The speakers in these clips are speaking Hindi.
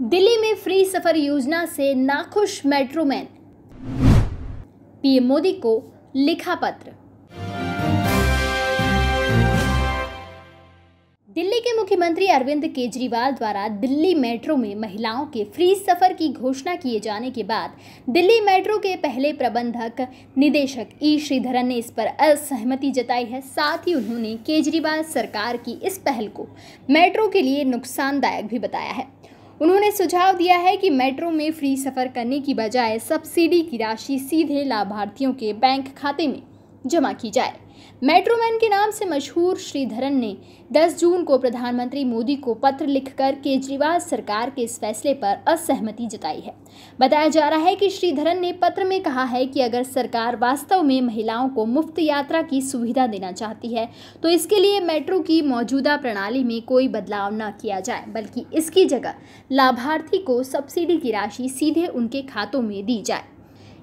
दिल्ली में फ्री सफर योजना से नाखुश मेट्रोमैन पीएम मोदी को लिखा पत्र दिल्ली के मुख्यमंत्री अरविंद केजरीवाल द्वारा दिल्ली मेट्रो में महिलाओं के फ्री सफर की घोषणा किए जाने के बाद दिल्ली मेट्रो के पहले प्रबंधक निदेशक ई श्रीधरन ने इस पर असहमति जताई है साथ ही उन्होंने केजरीवाल सरकार की इस पहल को मेट्रो के लिए नुकसानदायक भी बताया है उन्होंने सुझाव दिया है कि मेट्रो में फ्री सफ़र करने की बजाय सब्सिडी की राशि सीधे लाभार्थियों के बैंक खाते में जमा की जाए मेट्रोमैन के नाम से मशहूर श्रीधरन ने 10 जून को प्रधानमंत्री मोदी को पत्र लिखकर केजरीवाल सरकार के इस फैसले पर असहमति जताई है बताया जा रहा है कि श्रीधरन ने पत्र में कहा है कि अगर सरकार वास्तव में महिलाओं को मुफ्त यात्रा की सुविधा देना चाहती है तो इसके लिए मेट्रो की मौजूदा प्रणाली में कोई बदलाव न किया जाए बल्कि इसकी जगह लाभार्थी को सब्सिडी की राशि सीधे उनके खातों में दी जाए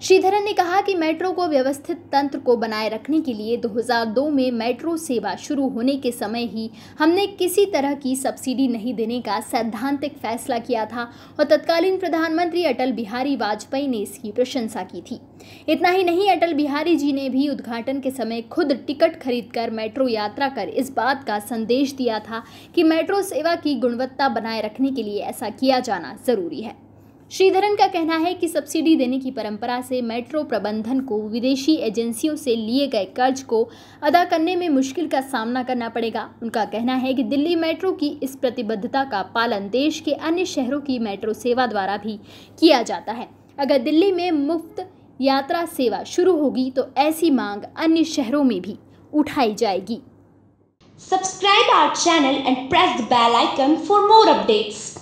श्रीधरन ने कहा कि मेट्रो को व्यवस्थित तंत्र को बनाए रखने के लिए 2002 में मेट्रो सेवा शुरू होने के समय ही हमने किसी तरह की सब्सिडी नहीं देने का सैद्धांतिक फैसला किया था और तत्कालीन प्रधानमंत्री अटल बिहारी वाजपेयी ने इसकी प्रशंसा की थी इतना ही नहीं अटल बिहारी जी ने भी उद्घाटन के समय खुद टिकट खरीद मेट्रो यात्रा कर इस बात का संदेश दिया था कि मेट्रो सेवा की गुणवत्ता बनाए रखने के लिए ऐसा किया जाना जरूरी है श्रीधरन का कहना है कि सब्सिडी देने की परंपरा से मेट्रो प्रबंधन को विदेशी एजेंसियों से लिए गए कर्ज को अदा करने में मुश्किल का सामना करना पड़ेगा उनका कहना है कि दिल्ली मेट्रो की इस प्रतिबद्धता का पालन देश के अन्य शहरों की मेट्रो सेवा द्वारा भी किया जाता है अगर दिल्ली में मुफ्त यात्रा सेवा शुरू होगी तो ऐसी मांग अन्य शहरों में भी उठाई जाएगी subscribe our channel and press the bell icon for more updates